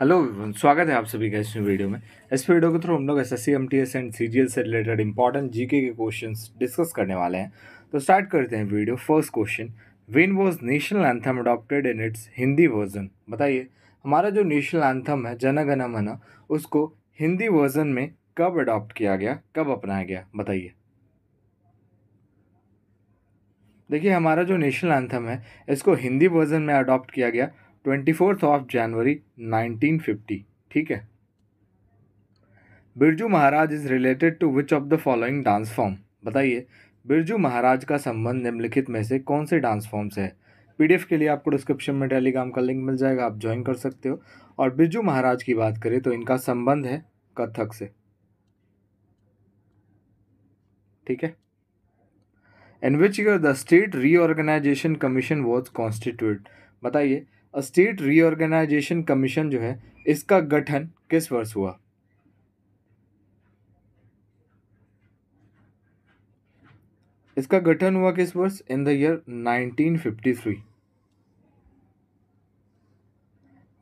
Hello स्वागत है आप सभी का इस वीडियो में इस वीडियो के थ्रू हम लोग S S C M T S and C G L से related important G K questions discuss करने वाले हैं तो स्टार्ट करते हैं video first question when was national anthem adopted in its Hindi version बताइए हमारा जो नेशनल एंथम है जनगण गण मन उसको हिंदी वर्जन में कब अडॉप्ट किया गया कब अपनाया गया बताइए देखिए हमारा जो नेशनल एंथम है इसको हिंदी वर्जन में अडॉप्ट किया गया twenty fourth of January nineteen fifty ठीक है Birju Maharaj is related to which of the following dance form बताइए बिरजू महाराज का संबंध निम्नलिखित में से कौन से डांस फॉर्म से है पीडीएफ के लिए आपको डिस्क्रिप्शन में टेलीग्राम का लिंक मिल जाएगा आप ज्वाइन कर सकते हो और बिरजू महाराज की बात करें तो इनका संबंध है कथक से ठीक है in which year the state reorganisation commission was constitute बताइए स्टेट रीऑर्गेनाइजेशन कमीशन जो है इसका गठन किस वर्ष हुआ इसका गठन हुआ किस वर्ष in the year 1953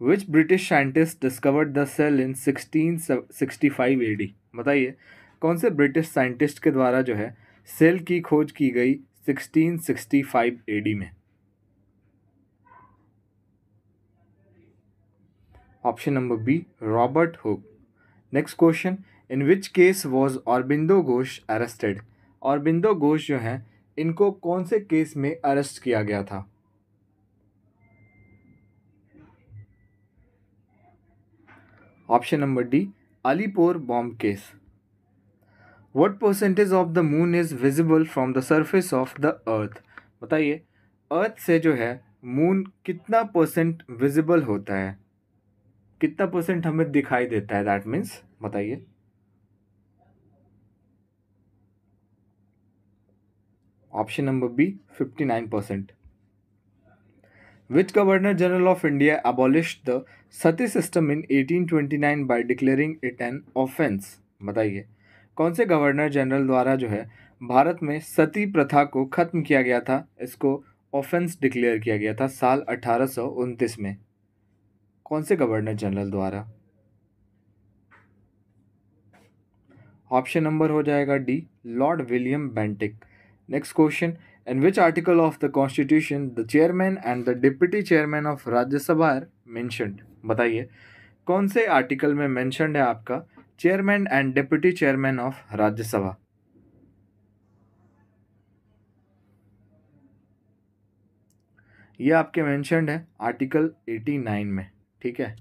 which British scientist discovered the cell in 1665 AD बताइए कौन से ब्रिटिश साइंटिस्ट के द्वारा जो है सेल की खोज की गई 1665 एडी में option number B Robert Hooke next question in which case was Aurobindo Ghosh arrested Aurobindo Ghosh जो हैं इनको कौन से केस में अरेस्ट किया गया था option number D Alipore bomb case what percentage of the moon is visible from the surface of the earth बताइए अर्थ से जो है मून कितना परसेंट विजिबल होता है कितना परसेंट हमें दिखाई देता है दैट मीन्स बताइए option number B fifty nine percent which governor general of India abolish the sati system in eighteen twenty nine by declaring it an offence बताइए कौन से गवर्नर जनरल द्वारा जो है भारत में सती प्रथा को खत्म किया गया था इसको ऑफेंस डिक्लेयर किया गया था साल अठारह सौ उनतीस में कौन से गवर्नर जनरल द्वारा ऑप्शन नंबर हो जाएगा D Lord William Bentinck next question in which article of the constitution the chairman and the deputy chairman of Rajya Sabha are बताइए कौन से आर्टिकल में मैंशनड है आपका chairman and deputy chairman of Rajya Sabha ये आपके मैंशनड है आर्टिकल नाइन में ठीक है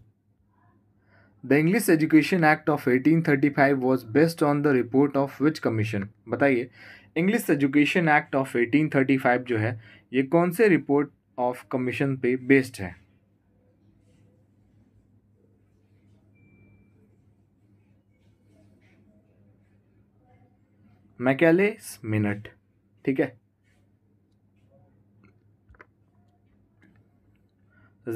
the English education act of 1835 was based on the report of which commission बताइए इंग्लिश एजुकेशन एक्ट ऑफ 1835 जो है ये कौन से रिपोर्ट ऑफ कमीशन पे बेस्ड है मैकेलेस मिनट ठीक है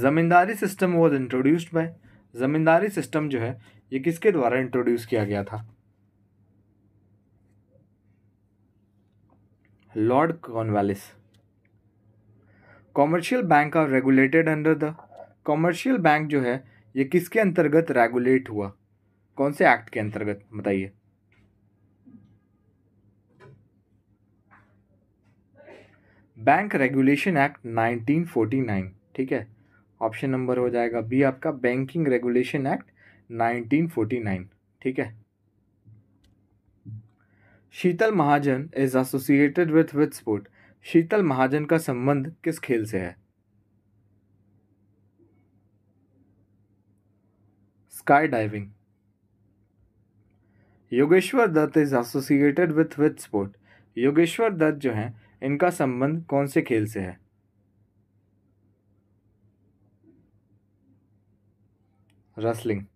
zamindari system was introduced by zamindari system जो है ये किसके द्वारा इंट्रोड्यूस किया गया था Lord Cornwallis commercial bank are regulated under the commercial bank जो है ये किसके अंतर्गत रेगुलेट हुआ कौन से एक्ट के अंतर्गत बताइए बैंक रेगुलेशन एक्ट 1949 ठीक है ऑप्शन नंबर हो जाएगा बी आपका बैंकिंग रेगुलेशन एक्ट 1949 ठीक है Sheetal Mahajan is associated with with sport Sheetal Mahajan का संबंध किस खेल से है sky diving Yogeshwar Dutt is associated with with sport Yogeshwar Dutt जो हैं इनका संबंध कौन से खेल से है rustling.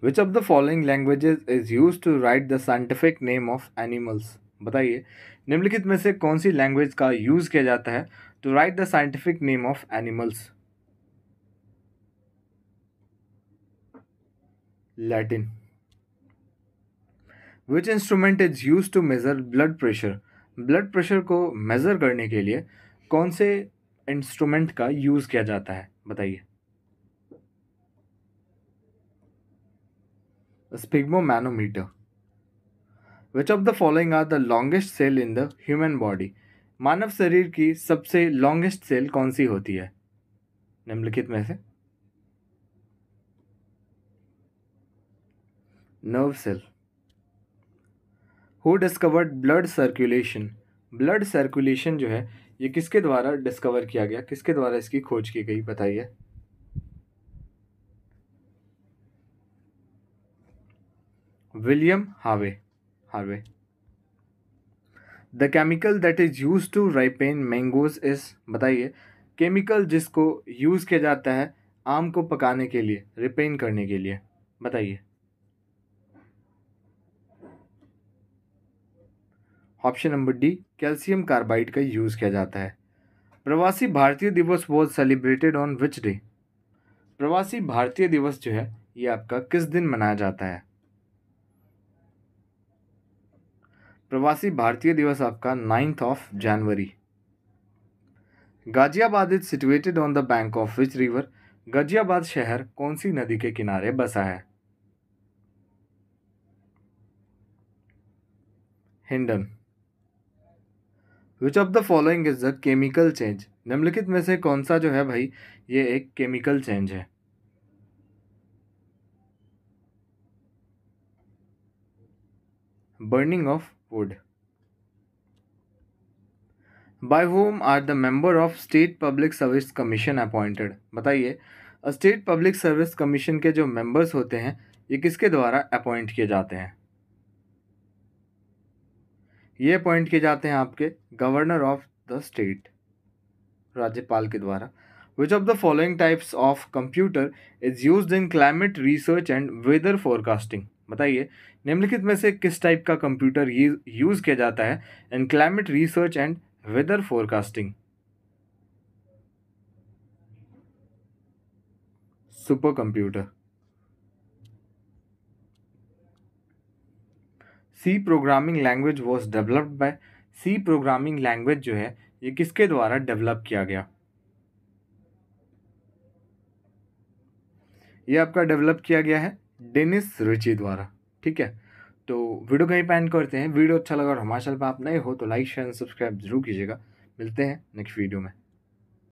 Which of the following languages is used to write the scientific name of animals? बताइए निम्नलिखित में से कौन सी लैंग्वेज का यूज़ किया जाता है to write the scientific name of animals Latin which instrument is use to measure blood pressure blood pressure को मेज़र करने के लिए कौन से इंस्ट्रूमेंट का यूज़ किया जाता है बताइए a sphygmomanometer. Which of the following are the longest cell in the human body? मानव शरीर की सबसे लॉन्गेस्ट सेल कौन सी होती है निम्नलिखित में से nerve cell who discovered blood circulation blood circulation जो है ये किसके द्वारा डिस्कवर किया गया किसके द्वारा इसकी खोज की गई बताइए William Harvey Harvey the chemical that is use to ripen mangoes is बताइए केमिकल जिसको यूज़ किया जाता है आम को पकाने के लिए रिपेन करने के लिए बताइए option number D calcium carbide का यूज़ किया जाता है Pravasi Bharatiya Divas was celebrated on which day Pravasi Bharatiya दिवस जो है ये आपका किस दिन मनाया जाता है प्रवासी भारतीय दिवस आपका ninth of January Ghaziabad is situated on the bank of which river Ghaziabad शहर कौन सी नदी के किनारे बसा है Hindon which of the following is the chemical change निम्नलिखित में से कौन सा जो है भाई ये एक केमिकल चेंज है burning of would. By whom are the member of State Public Service Commission appointed? बताइए स्टेट पब्लिक सर्विस कमीशन के जो मेंबर्स होते हैं ये किसके द्वारा अपॉइंट किए जाते हैं ये अपॉइंट किए जाते हैं आपके गवर्नर ऑफ द स्टेट राज्यपाल के द्वारा which of the following types of computer is used in climate research and weather forecasting बताइए निम्नलिखित में से किस टाइप का कंप्यूटर यूज़ किया जाता है in climate research and weather forecasting super computer C programming language was developed by C programming language जो है ये किसके द्वारा डेवलप किया गया ये आपका डेवलप किया गया है डेनिस रुचि द्वारा ठीक है तो वीडियो कहीं पैन करते हैं वीडियो अच्छा लगा और हमारे चैनल पर आप नए हो तो लाइक शेयर सब्सक्राइब जरूर कीजिएगा मिलते हैं नेक्स्ट वीडियो में